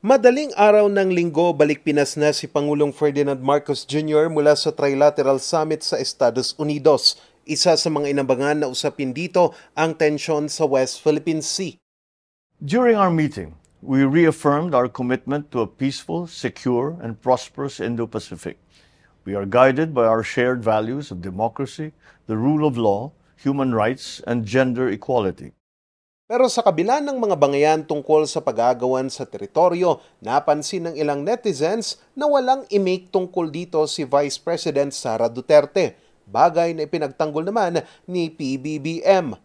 Madaling araw ng linggo, balik Pinas na si Pangulong Ferdinand Marcos Jr. mula sa Trilateral Summit sa Estados Unidos. Isa sa mga inambangan na usapin dito ang tensyon sa West Philippine Sea. During our meeting, we reaffirmed our commitment to a peaceful, secure, and prosperous Indo-Pacific. We are guided by our shared values of democracy, the rule of law, human rights, and gender equality. Pero sa kabila ng mga bangayan tungkol sa pagagawan sa teritoryo, napansin ng ilang netizens na walang imake tungkol dito si Vice President Sara Duterte, bagay na ipinagtanggol naman ni PBBM.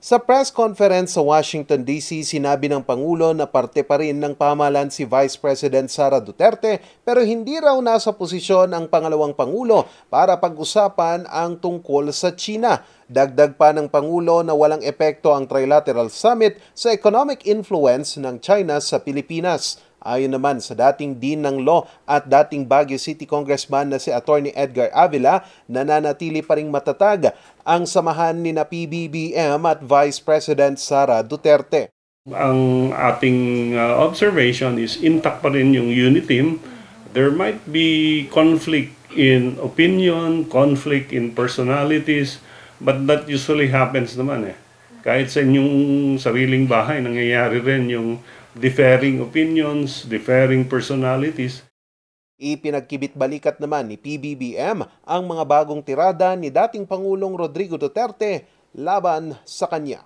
Sa press conference sa Washington DC, sinabi ng Pangulo na parte pa rin ng pamahalaan si Vice President Sara Duterte pero hindi raw nasa posisyon ang pangalawang Pangulo para pag-usapan ang tungkol sa China. Dagdag pa ng Pangulo na walang epekto ang Trilateral Summit sa economic influence ng China sa Pilipinas. Ayon naman sa dating Dean ng Law at dating Baguio City Congressman na si Attorney Edgar Avila, nananatili pa rin matatag ang samahan ni na PBBM at Vice President Sara Duterte. Ang ating uh, observation is intact pa rin yung unit team. There might be conflict in opinion, conflict in personalities, but that usually happens naman eh kahit sa inyong sariling bahay, nangyayari rin yung differing opinions, differing personalities. Ipinagkibit-balikat naman ni PBBM ang mga bagong tirada ni dating Pangulong Rodrigo Duterte laban sa kanya.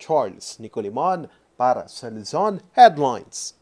Charles Nicolimon para sa Luzon Headlines.